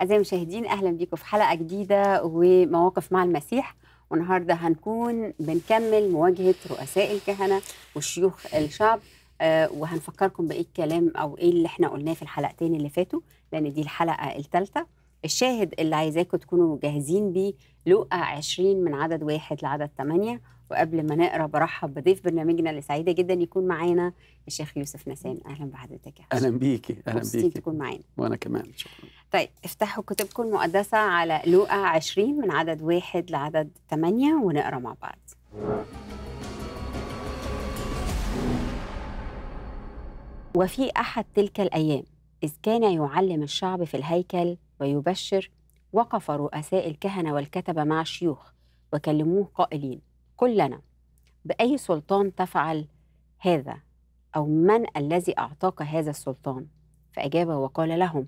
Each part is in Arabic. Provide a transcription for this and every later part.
أعزائي المشاهدين أهلا بيكم في حلقة جديدة ومواقف مع المسيح والنهارده هنكون بنكمل مواجهة رؤساء الكهنة وشيوخ الشعب آه، وهنفكركم بإيه الكلام أو إيه اللي إحنا قلناه في الحلقتين اللي فاتوا لأن دي الحلقة الثالثة الشاهد اللي عايزاكم تكونوا جاهزين بيه لوقا 20 من عدد واحد لعدد 8 وقبل ما نقرا برحب بضيف برنامجنا اللي سعيده جدا يكون معانا الشيخ يوسف نسان اهلا بحضرتك يا اهلا بيكي اهلا بيكي تكون معانا وانا كمان شكرا طيب افتحوا كتبكم المقدسه على لوقا 20 من عدد واحد لعدد ثمانية ونقرا مع بعض وفي احد تلك الايام اذ كان يعلم الشعب في الهيكل ويبشر وقف رؤساء الكهنه والكتبه مع الشيوخ وكلموه قائلين كلنا باي سلطان تفعل هذا او من الذي اعطاك هذا السلطان فاجاب وقال لهم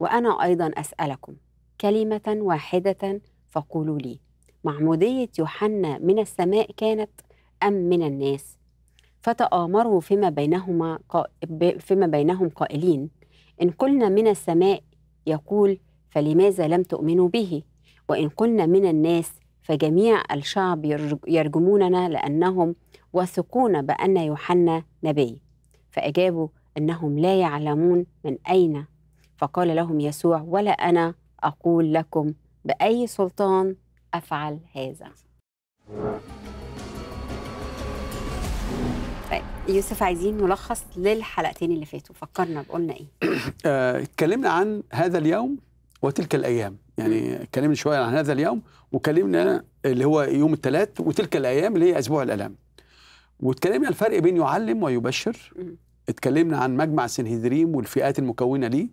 وانا ايضا اسالكم كلمه واحده فقولوا لي معموديه يوحنا من السماء كانت ام من الناس فتآمروا فيما بينهما فيما بينهم قائلين إن قلنا من السماء يقول فلماذا لم تؤمنوا به وإن قلنا من الناس فجميع الشعب يرجموننا لأنهم واثقون بأن يوحنا نبي فأجابوا أنهم لا يعلمون من أين فقال لهم يسوع ولا أنا أقول لكم بأي سلطان أفعل هذا طيب، يوسف عايزين ملخص للحلقتين اللي فاتوا فكرنا بقولنا ايه آه، اتكلمنا عن هذا اليوم وتلك الايام يعني كلمنا شويه عن هذا اليوم وكلمنا اللي هو يوم الثلاث وتلك الايام اللي هي اسبوع الالام واتكلمنا الفرق بين يعلم ويبشر اتكلمنا عن مجمع سنهدريم والفئات المكونه ليه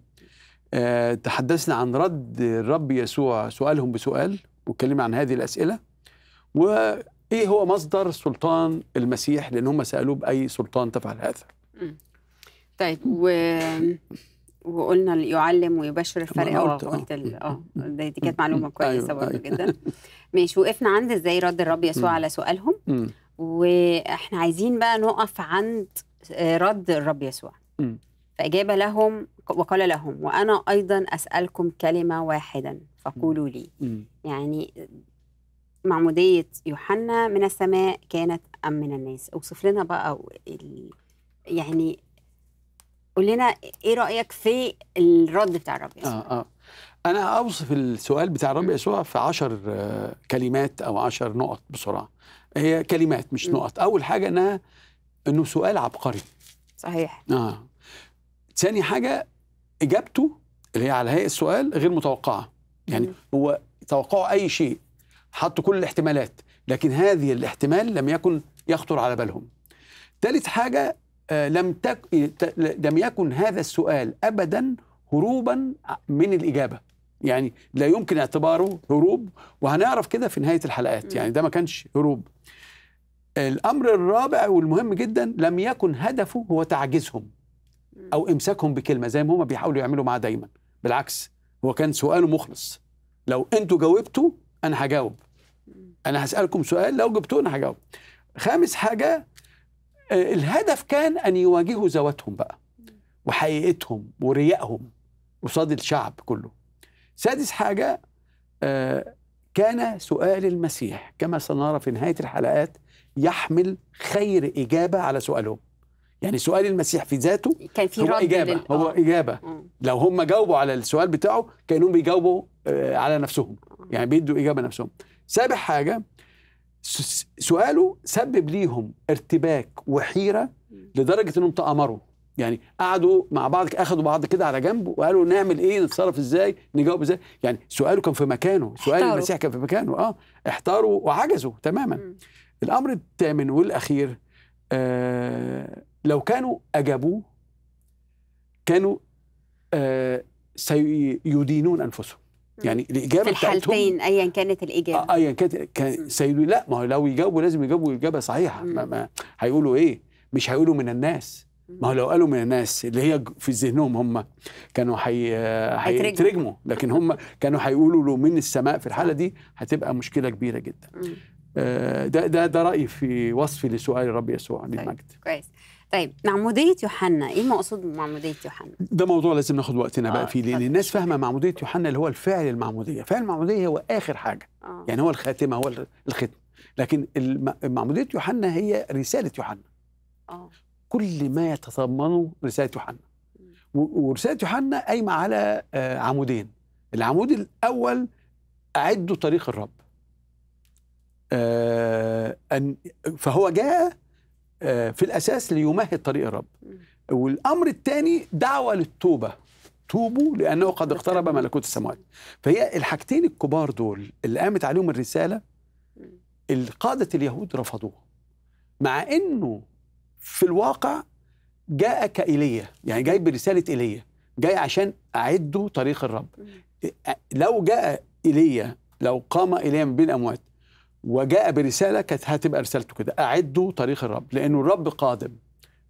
اه تحدثنا عن رد الرب يسوع سؤالهم بسؤال واتكلمنا عن هذه الاسئله وايه هو مصدر سلطان المسيح لان هم سالوه باي سلطان تفعل هذا طيب و وقلنا يعلم ويبشر الفرق اه قلت اه, آه، دي كانت معلومه أيوة، كويسه برضه أيوة. جدا ماشي وقفنا عند ازاي رد الرب يسوع على سؤالهم واحنا عايزين بقى نقف عند آه، رد الرب يسوع فاجاب لهم وقال لهم وانا ايضا اسالكم كلمه واحدا فقولوا لي يعني معموديه يوحنا من السماء كانت ام من الناس اوصف لنا بقى يعني قول لنا ايه رايك في الرد بتاع الرب يسوع آه آه. انا اوصف السؤال بتاع الرب يسوع في عشر آه، كلمات او عشر نقط بسرعه هي كلمات مش نقط اول حاجه انها انه سؤال عبقري صحيح اه ثاني حاجه اجابته اللي هي على هيئه السؤال غير متوقعه يعني م. هو توقع اي شيء حطوا كل الاحتمالات لكن هذه الاحتمال لم يكن يخطر على بالهم ثالث حاجه آه، لم تك... لم يكن هذا السؤال ابدا هروبا من الاجابه يعني لا يمكن اعتباره هروب وهنعرف كده في نهايه الحلقات يعني ده ما كانش هروب الامر الرابع والمهم جدا لم يكن هدفه هو تعجيزهم او امساكهم بكلمه زي ما هم بيحاولوا يعملوا معاه دايما بالعكس هو كان سؤاله مخلص لو انتوا جاوبتوا انا هجاوب انا هسالكم سؤال لو جبتوه انا هجاوب خامس حاجه الهدف كان أن يواجهوا ذواتهم بقى وحقيقتهم وريائهم قصاد الشعب كله سادس حاجة آه، كان سؤال المسيح كما سنرى في نهاية الحلقات يحمل خير إجابة على سؤالهم يعني سؤال المسيح في ذاته كان في هو إجابة لل... هو آه. إجابة مم. لو هم جاوبوا على السؤال بتاعه كانوا بيجاوبوا آه، على نفسهم يعني بيدوا إجابة نفسهم سابع حاجة سؤاله سبب ليهم ارتباك وحيره لدرجه انهم تامروا يعني قعدوا مع بعض اخذوا بعض كده على جنب وقالوا نعمل ايه نتصرف ازاي نجاوب ازاي يعني سؤاله كان في مكانه سؤال احتاروا. المسيح كان في مكانه اه احتاروا وعجزوا تماما م. الامر الثامن والاخير آه لو كانوا اجابوه كانوا آه سيدينون انفسهم يعني الاجابه في الحالتين ايا كانت الاجابه آه، ايا كانت كان سيدي لا ما هو لو يجاوبوا لازم يجاوبوا اجابه صحيحه ما, ما هيقولوا ايه مش هيقولوا من الناس ما هو لو قالوا من الناس اللي هي في ذهنهم هم كانوا هيترجموا لكن هم كانوا هيقولوا له من السماء في الحاله دي آه. هتبقى مشكله كبيره جدا آه، ده ده ده رايي في وصفي لسؤال الرب يسوع طيب، للمجد كويس طيب معمودية يوحنا ايه المقصود بمعمودية يوحنا؟ ده موضوع لازم ناخد وقتنا آه بقى فيه لان الناس فاهمة معمودية يوحنا اللي هو الفعل المعمودية، فعل المعمودية هو آخر حاجة آه. يعني هو الخاتمة هو الختم لكن معمودية يوحنا هي رسالة يوحنا آه. كل ما يتضمنه رسالة يوحنا ورسالة يوحنا قايمة على آه، عمودين العمود الأول أعدوا طريق الرب آه أن فهو جاء آه، في الاساس ليمهد طريق الرب والامر الثاني دعوه للتوبه توبوا لانه قد اقترب ملكوت السماوات فهي الحاجتين الكبار دول اللي قامت عليهم الرساله القادة اليهود رفضوها مع انه في الواقع جاء كإيليا يعني جاي برسالة إيليا جاي عشان أعدوا طريق الرب آه، لو جاء إيليا لو قام إيليا من بين أموات وجاء برسالة كانت هتبقى رسالته كده أعدوا طريق الرب لأنه الرب قادم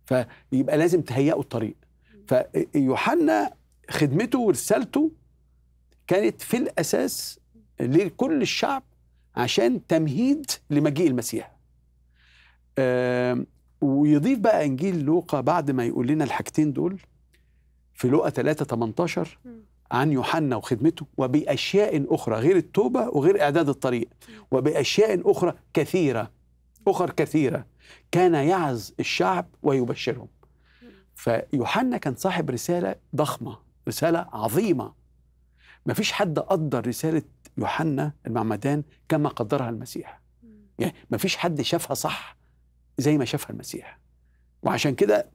فيبقى لازم تهيئوا الطريق فيوحنا خدمته ورسالته كانت في الأساس لكل الشعب عشان تمهيد لمجيء المسيح ويضيف بقى إنجيل لوقا بعد ما يقول لنا الحاجتين دول في لوقا 3 18 عن يوحنا وخدمته وبأشياء أخرى غير التوبة وغير إعداد الطريق وبأشياء أخرى كثيرة أخر كثيرة كان يعز الشعب ويبشرهم فيوحنا كان صاحب رسالة ضخمة رسالة عظيمة ما فيش حد قدر رسالة يوحنا المعمدان كما قدرها المسيح يعني ما فيش حد شافها صح زي ما شافها المسيح وعشان كده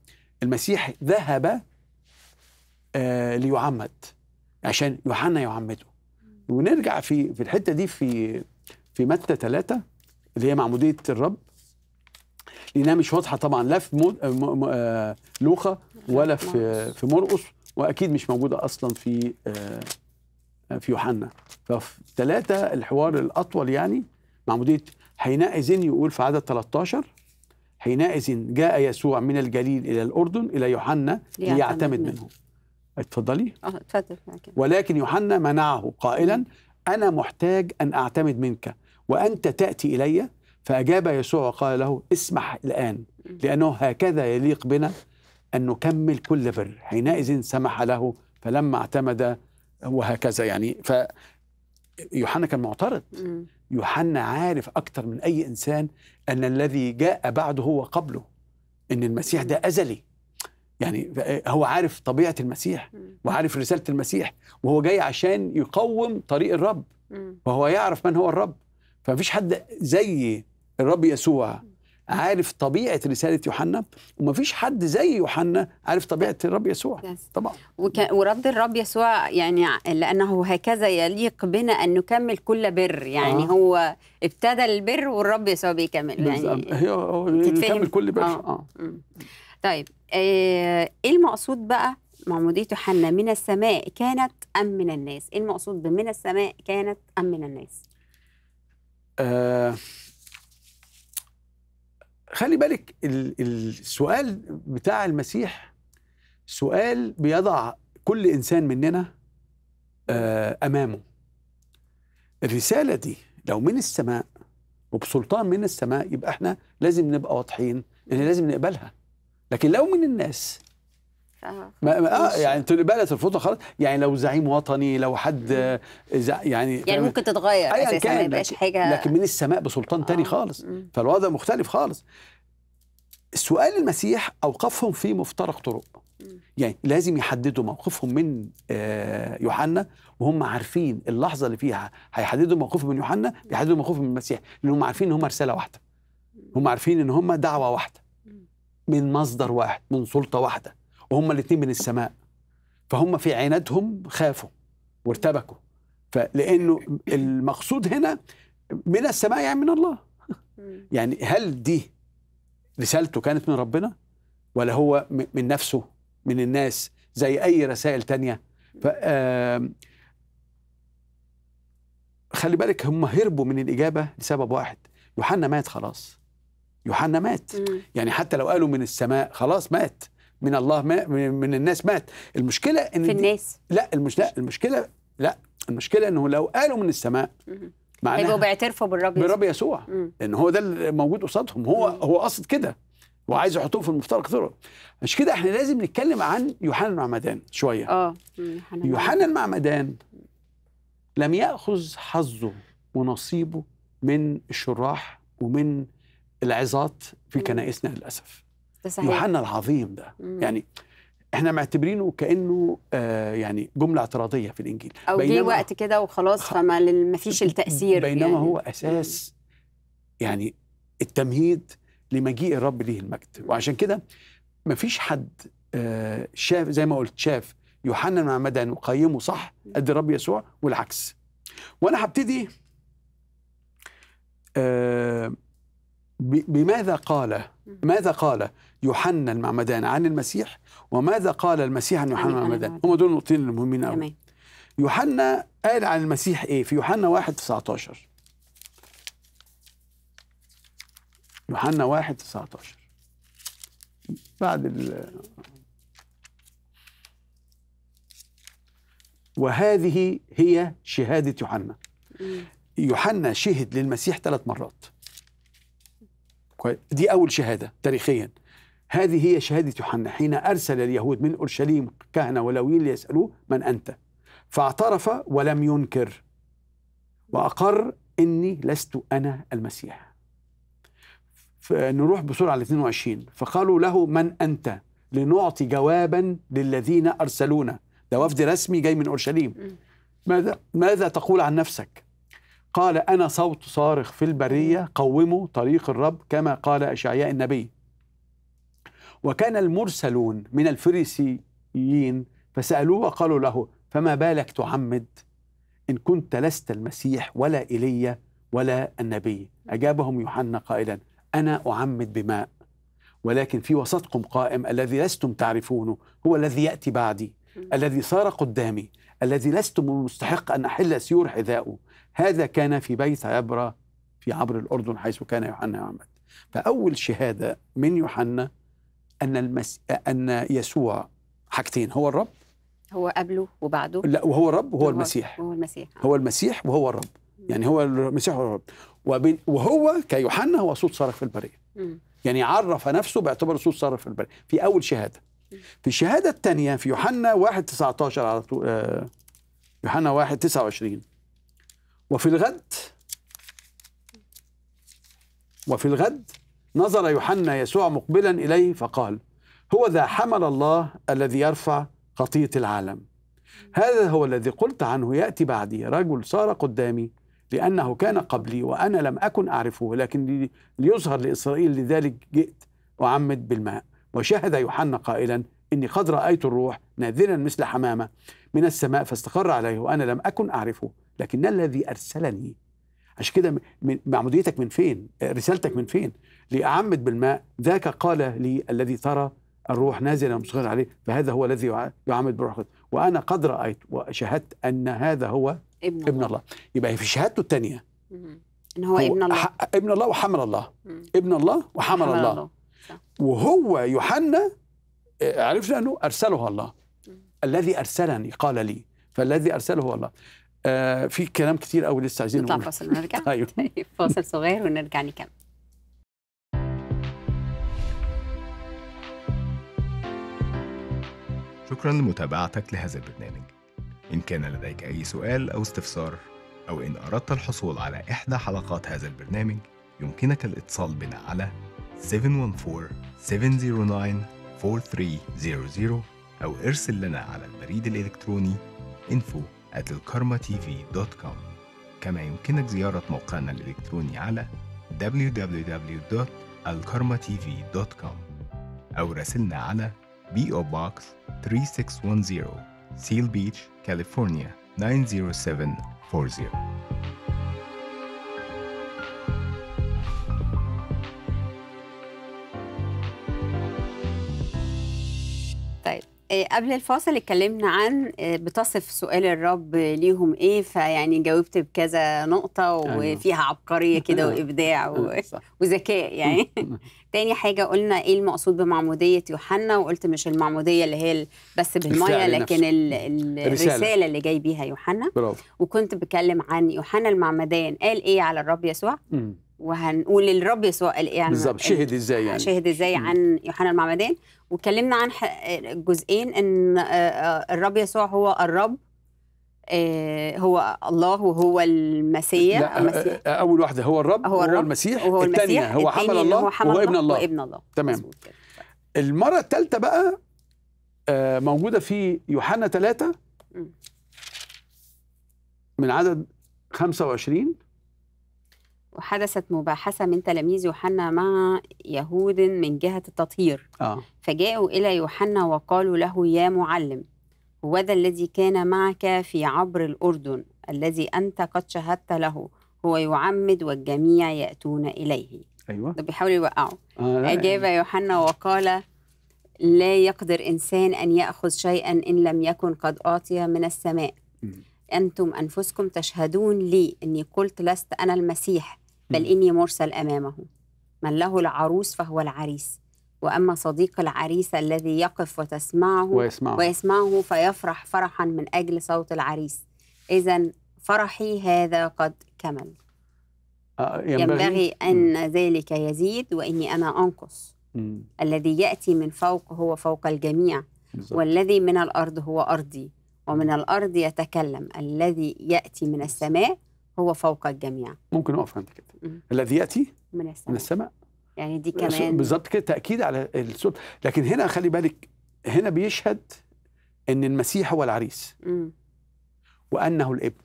المسيح ذهب آه ليعمد عشان يوحنا يعمده ونرجع في في الحته دي في في متى ثلاثة اللي هي معمودية الرب لأنها مش واضحة طبعا لا في مو... م... م... آه، لوخا ولا في في مرقص وأكيد مش موجودة أصلا في آه، في يوحنا ففي ثلاثة الحوار الأطول يعني معمودية حينئذ يقول في عدد 13 حينئذ جاء يسوع من الجليل إلى الأردن إلى يوحنا ليعتمد منه, منه. اتفضلي اه اتفضل ولكن يوحنا منعه قائلا انا محتاج ان اعتمد منك وانت تاتي الي فاجاب يسوع وقال له اسمح الان لانه هكذا يليق بنا ان نكمل كل بر حينئذ سمح له فلما اعتمد وهكذا يعني ف يوحنا كان معترض يوحنا عارف أكثر من اي انسان ان الذي جاء بعده هو قبله ان المسيح ده ازلي يعني آه، هو عارف طبيعة المسيح وعارف رسالة المسيح وهو جاي عشان يقوم طريق الرب وهو يعرف من هو الرب فمفيش حد زي الرب يسوع عارف طبيعة رسالة يوحنا ومفيش حد زي يوحنا عارف طبيعة الرب يسوع طبعا وك... ورد الرب يسوع يعني لأنه هكذا يليق بنا أن نكمل كل بر يعني آه. هو ابتدى البر والرب يسوع بيكمل يعني هي... هو... تتفهم. كل بر آه. آه. طيب آه، ايه المقصود بقى معمودية يوحنا من السماء كانت أم من الناس؟ إيه المقصود بمن السماء كانت أم من الناس؟ آه خلي بالك السؤال بتاع المسيح سؤال بيضع كل إنسان مننا آه أمامه الرسالة دي لو من السماء وبسلطان من السماء يبقى احنا لازم نبقى واضحين يعني لازم نقبلها لكن لو من الناس ما ما آه يعني بقت الفوضى خلاص يعني لو زعيم وطني لو حد آه، يعني يعني ممكن تتغير يعني اساسا ما يبقاش حاجه لكن من السماء بسلطان تاني آه. خالص فالوضع مختلف خالص سؤال المسيح اوقفهم في مفترق طرق يعني لازم يحددوا موقفهم من آه، يوحنا وهم عارفين اللحظه اللي فيها هيحددوا موقفهم من يوحنا بيحددوا موقفهم من المسيح لان هم عارفين ان هم رساله واحده هم عارفين ان هم دعوه واحده من مصدر واحد من سلطة واحدة وهم الاتنين من السماء فهم في عنادهم خافوا وارتبكوا فلأنه المقصود هنا من السماء يعني من الله يعني هل دي رسالته كانت من ربنا ولا هو من نفسه من الناس زي أي رسائل تانية خلي بالك هم هربوا من الإجابة لسبب واحد يوحنا مات خلاص يوحنا مات مم. يعني حتى لو قالوا من السماء خلاص مات من الله ما من الناس مات المشكله ان في الناس لا المش لا المشكله لا المشكله انه لو قالوا من السماء معناها هيبقوا بيعترفوا بالرب بالرب يسوع ان هو ده اللي موجود قصادهم هو مم. هو قصد كده وعايز يحطوه في المفترق طرق مش كده احنا لازم نتكلم عن يوحنا المعمدان شويه اه يوحنا المعمدان لم ياخذ حظه ونصيبه من الشراح ومن العظات في كنائسنا للاسف ده صحيح يوحنا العظيم ده مم. يعني احنا معتبرينه كانه آه يعني جمله اعتراضيه في الانجيل او جه وقت كده وخلاص فما ما فيش التاثير بينما يعني. هو اساس يعني التمهيد لمجيء الرب ليه المجد وعشان كده ما فيش حد آه شاف زي ما قلت شاف يوحنا المعمدان وقيمه صح قد الرب يسوع والعكس وانا هبتدي آه بماذا قال ماذا قال يوحنا المعمدان عن المسيح وماذا قال المسيح عن يوحنا المعمدان هم دول النقطتين المهمين قوي يوحنا قال عن المسيح ايه في يوحنا 1 19 يوحنا 1 19 بعد ال وهذه هي شهادة يوحنا يوحنا شهد للمسيح ثلاث مرات دي اول شهاده تاريخيا هذه هي شهاده يوحنا حين ارسل اليهود من اورشليم كهنه ولويين ليسالوه من انت فاعترف ولم ينكر واقر اني لست انا المسيح نروح بسرعه على 22 فقالوا له من انت لنعطي جوابا للذين ارسلونا ده وفد رسمي جاي من اورشليم ماذا ماذا تقول عن نفسك قال أنا صوت صارخ في البرية قوموا طريق الرب كما قال أشعياء النبي وكان المرسلون من الفريسيين فسألوه وقالوا له فما بالك تعمد إن كنت لست المسيح ولا إيليا ولا النبي أجابهم يوحنا قائلا أنا أعمد بماء ولكن في وسطكم قائم الذي لستم تعرفونه هو الذي يأتي بعدي الذي صار قدامي الذي لستم مستحق أن أحل سيور حذائه هذا كان في بيت عبرة في عبر الأردن حيث كان يوحنا يعمل فأول شهادة من يوحنا أن المس... أن يسوع حاجتين هو الرب هو قبله وبعده لا وهو الرب وهو المسيح هو المسيح هو المسيح وهو الرب يعني هو المسيح والرب الرب وبين... وهو كيوحنا هو صوت صرخ في البريه يعني عرف نفسه باعتبار صوت صرخ في البريه في اول شهاده في الشهاده الثانيه في يوحنا 1 19 على طول آه، يوحنا 1 29 وفي الغد وفي الغد نظر يوحنا يسوع مقبلا إليه فقال هو ذا حمل الله الذي يرفع خطية العالم هذا هو الذي قلت عنه يأتي بعدي رجل صار قدامي لأنه كان قبلي وأنا لم أكن أعرفه لكن ليظهر لإسرائيل لذلك جئت أعمد بالماء وشهد يوحنا قائلا إني قد رأيت الروح ناذرا مثل حمامة من السماء فاستقر عليه وأنا لم أكن أعرفه لكن الذي أرسلني عشان كده من معموديتك من فين آه، رسالتك من فين لأعمد بالماء ذاك قال لي الذي ترى الروح نازلا مستقر عليه فهذا هو الذي يعمد بالروح وأنا قد رأيت وشهدت أن هذا هو ابن, ابن الله. الله يبقى في شهادته الثانية إن هو, هو ابن الله ابن الله وحمل الله مم. ابن الله وحمل الله, الله. وهو يوحنا آه، عرفنا أنه أرسله الله الذي أرسلني قال لي فالذي أرسله هو الله آه في كلام كتير قوي لسه عايزين نطلع فاصل ونرجع أيوه. طيب، فاصل صغير ونرجع نكمل شكرا لمتابعتك لهذا البرنامج إن كان لديك أي سؤال أو استفسار أو إن أردت الحصول على إحدى حلقات هذا البرنامج يمكنك الاتصال بنا على 714 709 4300 أو ارسل لنا على البريد الإلكتروني info at الكارماتيفي.com كما يمكنك زيارة موقعنا الإلكتروني على www.alkarmatv.com أو راسلنا على PO Box 3610 Seal Beach, California 90740 آه، قبل الفاصل اتكلمنا عن آه، بتصف سؤال الرب ليهم ايه فيعني جاوبت بكذا نقطه أيوه. وفيها عبقريه كده أيوه. وابداع أيوه، وذكاء يعني تاني حاجه قلنا ايه المقصود بمعموديه يوحنا وقلت مش المعموديه اللي هي بس بالميه لكن الرساله اللي جاي بيها يوحنا برافو وكنت بتكلم عن يوحنا المعمدان قال ايه على الرب يسوع؟ وهنقول الرب يسوع قال ايه بالظبط شهد ازاي يعني شهد ازاي عن يوحنا المعمدان واتكلمنا عن جزئين ان آه، آه، الرب يسوع هو الرب آه، هو الله وهو المسيح, لا المسيح. اول واحده هو الرب هو الرب المسيح وهو المسيح الثانيه هو حمل الله هو, حمل وهو ابن الله وابن الله تمام المره الثالثه بقى موجوده في يوحنا ثلاثه من عدد 25 وحدثت مباحثة من تلاميذ يوحنا مع يهود من جهة التطهير آه. فجاءوا إلى يوحنا وقالوا له يا معلم هو ذا الذي كان معك في عبر الأردن الذي أنت قد شهدت له هو يعمد والجميع يأتون إليه أيوة ده بيحاول يوقعه آه أجاب يعني. يوحنا وقال لا يقدر إنسان أن يأخذ شيئا إن لم يكن قد أعطي من السماء م. أنتم أنفسكم تشهدون لي أني قلت لست أنا المسيح بل إني مرسل أمامه من له العروس فهو العريس وأما صديق العريس الذي يقف وتسمعه ويسمعه, ويسمعه فيفرح فرحا من أجل صوت العريس إذا فرحي هذا قد كمل آه، ينبغي, أن ذلك يزيد وإني أنا أنقص الذي يأتي من فوق هو فوق الجميع والذي من الأرض هو أرضي ومن الأرض يتكلم الذي يأتي من السماء هو فوق الجميع ممكن نقف عند كده الذي ياتي من السماء من السماء يعني دي كمان بالظبط كده تاكيد على الصوت لكن هنا خلي بالك هنا بيشهد ان المسيح هو العريس م. وانه الابن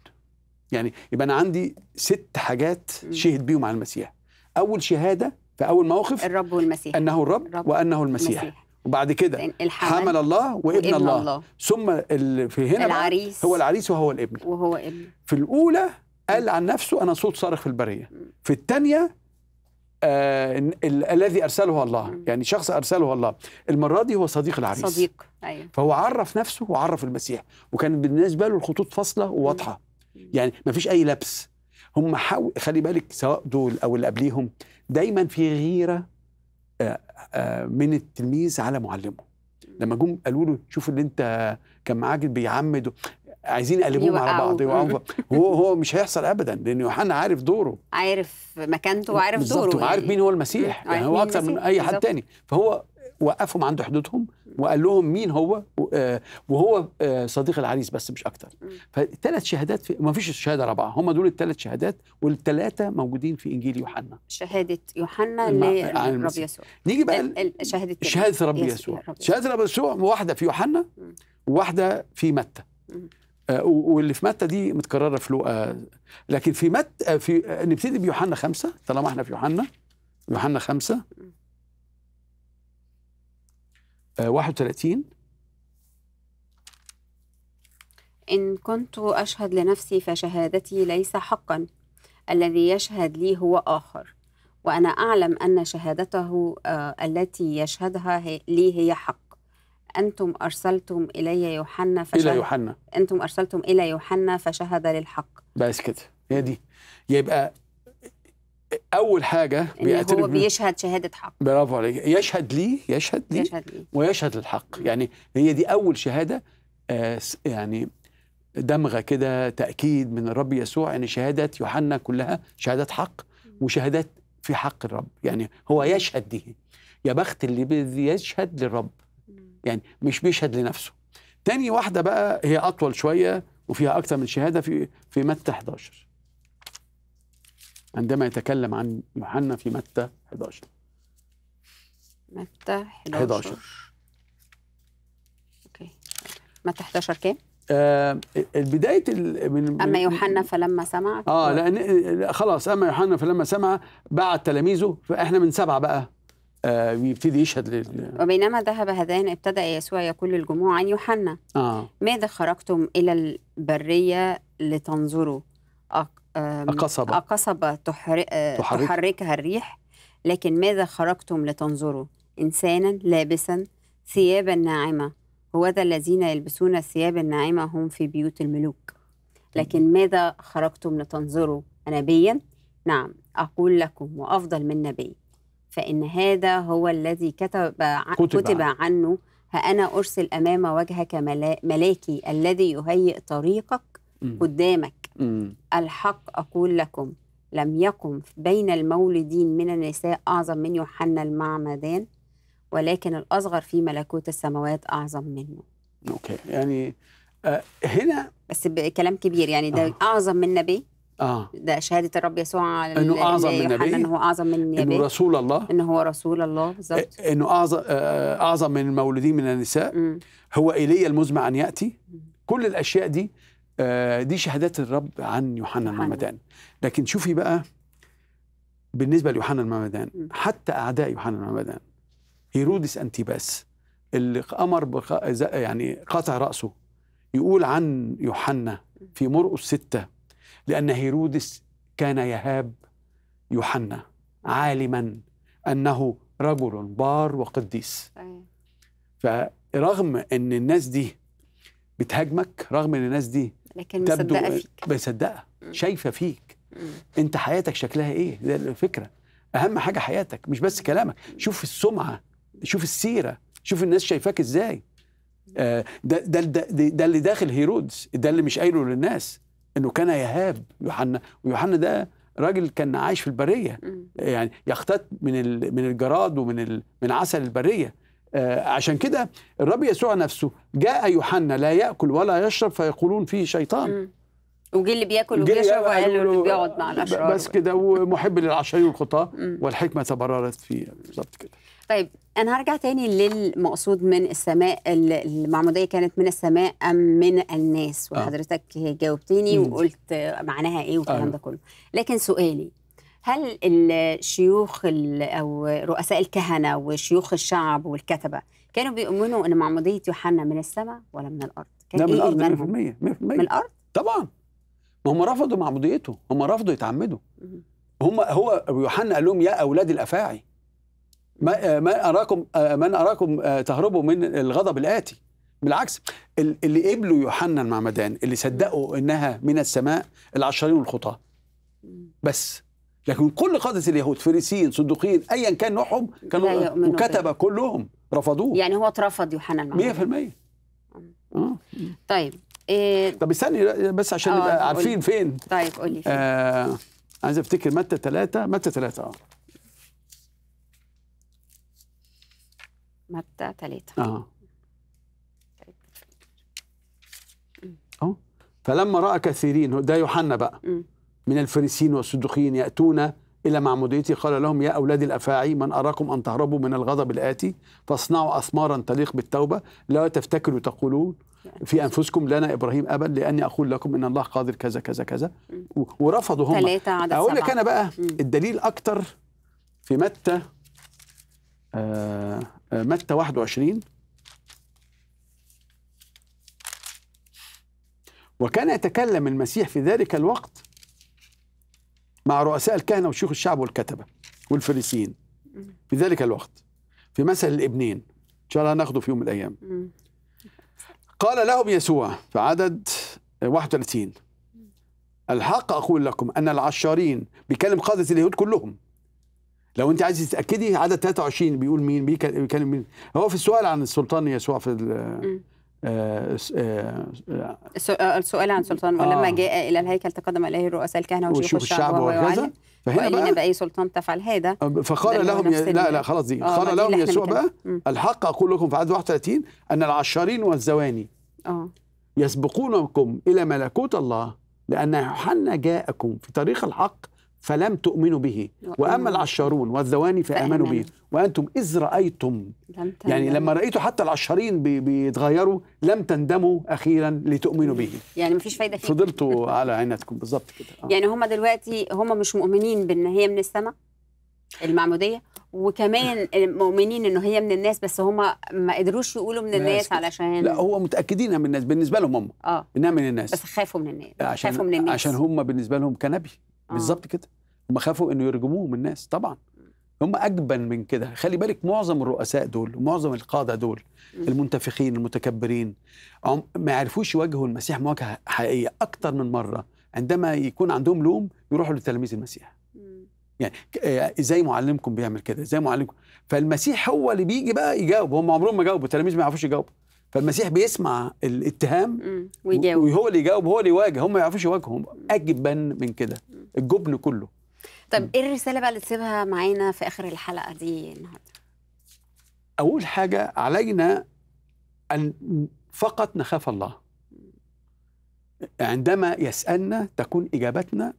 يعني يبقى انا عندي ست حاجات شهد بيهم على المسيح اول شهاده في اول موقف الرب والمسيح انه الرب, الرب وانه المسيح, المسيح. وبعد كده حمل الله وابن, وابن الله. الله ثم في هنا العريس هو العريس وهو الابن وهو ابن في الاولى قال عن نفسه أنا صوت صارخ في البرية في الثانية آه الذي أرسله الله يعني شخص أرسله الله المرة دي هو صديق العريس صديق أيوة. فهو عرف نفسه وعرف المسيح وكان بالنسبة له الخطوط فاصلة وواضحة يعني ما فيش أي لبس هم حاول خلي بالك سواء دول أو اللي قبليهم دايما في غيرة آه، آه، من التلميذ على معلمه لما جم قالوا له شوف اللي انت كان معاك بيعمد عايزين يقلبوهم على بعض هو هو مش هيحصل ابدا لان يوحنا عارف دوره عارف مكانته وعارف دوره يعني عارف مين هو المسيح يعني هو اكثر من اي حد تاني فهو وقفهم عند حدودهم وقال لهم مين هو آه، وهو آه، صديق العريس بس مش اكتر فثلاث شهادات ما فيش شهاده رابعه هم دول الثلاث شهادات والثلاثه موجودين في انجيل يوحنا شهاده يوحنا للرب يسوع نيجي بقى شهاده شهاده الرب يسوع شهاده الرب يسوع واحده في يوحنا وواحده في متى آه، واللي في متى دي متكرره في لوقا لكن في متى آه، في آه، نبتدي بيوحنا خمسة طالما احنا في يوحنا يوحنا خمسة 31 إن كنت أشهد لنفسي فشهادتي ليس حقا الذي يشهد لي هو آخر وأنا أعلم أن شهادته التي يشهدها لي هي حق أنتم أرسلتم إلي يوحنا فشهد إلى يوحنا أنتم أرسلتم إلى يوحنا فشهد للحق بس كده هي دي يبقى أول حاجة بيعترف هو بيشهد شهادة حق برافو عليك يشهد لي يشهد لي يشهد لي ويشهد للحق يعني هي دي أول شهادة آه يعني دمغة كده تأكيد من الرب يسوع أن شهادة يوحنا كلها شهادات حق وشهادات في حق الرب يعني هو يشهد دي يا بخت اللي بيشهد للرب يعني مش بيشهد لنفسه تاني واحدة بقى هي أطول شوية وفيها أكثر من شهادة في في متى 11 عندما يتكلم عن يوحنا في متى 11 متى 11 11 اوكي متى 11 كام؟ آه بدايه من اما يوحنا فلما سمع اه لان خلاص اما يوحنا فلما سمع بعت تلاميذه فاحنا من سبعه بقى آه ويبتدي يشهد لل... وبينما ذهب هذان ابتدأ يسوع يقول للجموع عن يوحنا آه. ماذا خرجتم إلى البرية لتنظروا أقصب أقصب تحر... آه، تحرك. تحركها الريح لكن ماذا خرجتم لتنظروا إنسانا لابسا ثيابا ناعمة هو ذا الذين يلبسون الثياب الناعمة هم في بيوت الملوك لكن ماذا خرجتم لتنظروا نبيا نعم أقول لكم وأفضل من نبي فإن هذا هو الذي كتب كتب, كتب عنه أنا أرسل أمام وجهك ملاكي الذي يهيئ طريقك م. قدامك م. الحق أقول لكم لم يقم بين المولدين من النساء أعظم من يوحنا المعمدان ولكن الأصغر في ملكوت السماوات أعظم منه أوكي يعني آه، هنا بس كلام كبير يعني ده آه. أعظم من نبي آه. ده شهاده الرب يسوع على انه اعظم من النبي انه اعظم من النبي انه رسول الله انه هو رسول الله بالظبط انه اعظم آه، اعظم من المولودين من النساء م. هو ايليا المزمع ان ياتي م. كل الاشياء دي آه، دي شهادات الرب عن يوحنا المعمدان لكن شوفي بقى بالنسبه ليوحنا المعمدان حتى اعداء يوحنا المعمدان هيرودس انتيباس اللي امر يعني قطع راسه يقول عن يوحنا في مرقس سته لأن هيرودس كان يهاب يوحنا عالما أنه رجل بار وقديس فرغم أن الناس دي بتهاجمك رغم أن الناس دي لكن مصدقة فيك مصدقة شايفة فيك أنت حياتك شكلها إيه ده الفكرة أهم حاجة حياتك مش بس كلامك شوف السمعة شوف السيرة شوف الناس شايفاك إزاي آه، ده, ده, ده, ده اللي داخل هيرودس ده اللي مش قايله للناس انه كان يهاب يوحنا ويوحنا ده راجل كان عايش في البريه يعني يختط من من الجراد ومن من عسل البريه آه عشان كده الرب يسوع نفسه جاء يوحنا لا ياكل ولا يشرب فيقولون فيه شيطان وجي اللي بياكل وبيشرب وقال اللي بيقعد مع الاشرار بس كده ومحب للعشرين والخطاه والحكمه تبررت فيه بالظبط كده طيب انا هرجع تاني للمقصود من السماء المعموديه كانت من السماء ام من الناس آه. وحضرتك آه. جاوبتني وقلت معناها ايه والكلام آه. ده كله لكن سؤالي هل الشيوخ او رؤساء الكهنه وشيوخ الشعب والكتبه كانوا بيؤمنوا ان معموديه يوحنا من السماء ولا من الارض؟ كان لا من إيه الارض 100% من الارض؟ طبعا ما هم رفضوا معموديته هم رفضوا يتعمدوا هم هو يوحنا قال لهم يا اولاد الافاعي آه، ما أراكم آه، من أراكم آه، تهربوا من الغضب الآتي بالعكس اللي قبلوا يوحنا المعمدان اللي صدقوا إنها من السماء العشرين الخطاة بس لكن كل قادة اليهود فريسيين صدوقيين أيا كان نوعهم كانوا وكتب بي. كلهم رفضوه يعني هو اترفض يوحنا المعمدان 100% آه. طيب إيه طب استني بس عشان نبقى عارفين فين طيب قولي فين آه عايز افتكر متى ثلاثة متى ثلاثة اه مادة ثلاثة آه. أه. فلما رأى كثيرين ده يوحنا بقى م. من الفريسيين والصدوقيين يأتون إلى معموديتي قال لهم يا أولاد الأفاعي من أراكم أن تهربوا من الغضب الآتي فاصنعوا أثمارا تليق بالتوبة لا تفتكروا تقولون في أنفسكم لنا إبراهيم أبا لأني أقول لكم إن الله قادر كذا كذا كذا ورفضوا هم ثلاثة أقول لك أنا بقى الدليل أكتر في متى آه، متى 21 وكان يتكلم المسيح في ذلك الوقت مع رؤساء الكهنة وشيوخ الشعب والكتبة والفريسيين في ذلك الوقت في مثل الابنين إن شاء الله ناخده في يوم من الأيام قال لهم يسوع في عدد 31 الحق أقول لكم أن العشارين بيكلم قادة اليهود كلهم لو انت عايز تتاكدي عدد 23 بيقول مين بيكلم مين هو في السؤال عن السلطان يسوع في آه،, آه،, آه السؤال عن سلطان آه. ولما جاء الى الهيكل تقدم اليه رؤساء الكهنه وشيوخ الشعب وهو فهنا وقالين باي سلطان تفعل هذا فقال لهم ي... لا لا خلاص دي قال لهم يسوع بقى الحق اقول لكم في عدد 31 ان العشارين والزواني اه يسبقونكم الى ملكوت الله لان يوحنا جاءكم في طريق الحق فلم تؤمنوا به واما العشارون والذواني فامنوا به وانتم اذ رايتم لم يعني لما رايتوا حتى العشارين بيتغيروا لم تندموا اخيرا لتؤمنوا به يعني مفيش فايده فيه فضلتوا على عينتكم بالظبط كده آه. يعني هم دلوقتي هم مش مؤمنين بان هي من السماء المعموديه وكمان مؤمنين أنه هي من الناس بس هم ما قدروش يقولوا من الناس علشان لا هو متاكدين من الناس بالنسبه لهم هم اه انها من الناس بس خافوا من الناس عشان خافوا من الناس عشان هم بالنسبه لهم كنبي آه. بالظبط كده هم خافوا انه يرجموهم الناس طبعا هم اجبن من كده خلي بالك معظم الرؤساء دول ومعظم القاده دول المنتفخين المتكبرين ما يعرفوش يواجهوا المسيح مواجهه حقيقيه اكتر من مره عندما يكون عندهم لوم يروحوا لتلاميذ المسيح يعني آه، زي معلمكم بيعمل كده زي معلمكم فالمسيح هو اللي بيجي بقى يجاوب هم عمرهم ما جاوبوا التلاميذ ما يعرفوش يجاوبوا فالمسيح بيسمع الاتهام ويجاوب وهو اللي يجاوب هو اللي يواجه هم ما يعرفوش يواجهوا اجبن من كده الجبن كله طب ايه الرساله بقى اللي تسيبها معانا في اخر الحلقه دي النهارده اول حاجه علينا ان فقط نخاف الله عندما يسالنا تكون اجابتنا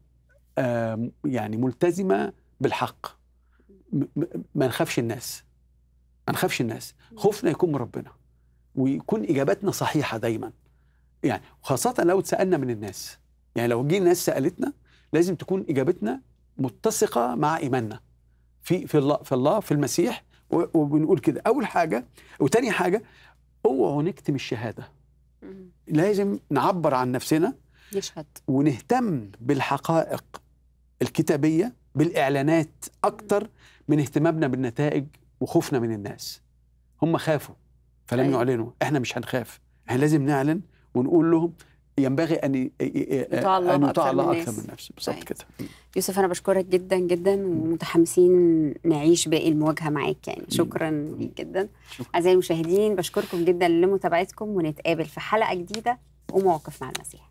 يعني ملتزمه بالحق ما نخافش الناس ما نخافش الناس خوفنا يكون من ربنا ويكون اجاباتنا صحيحه دايما يعني خاصه لو اتسالنا من الناس يعني لو جه ناس سالتنا لازم تكون اجابتنا متسقه مع ايماننا في في الله في الله في المسيح وبنقول كده اول حاجه وتاني حاجه اوعوا نكتم الشهاده لازم نعبر عن نفسنا نشهد ونهتم بالحقائق الكتابيه بالاعلانات اكتر من اهتمامنا بالنتائج وخوفنا من الناس هم خافوا فلم أيه. يعلنوا احنا مش هنخاف احنا لازم نعلن ونقول لهم ينبغي ان يتعلق, أن يتعلق اكثر من نفسه بالظبط طيب. كده يوسف انا بشكرك جدا جدا ومتحمسين نعيش باقي المواجهه معاك يعني شكرا ليك جدا اعزائي المشاهدين بشكركم جدا لمتابعتكم ونتقابل في حلقه جديده ومواقف مع المسيح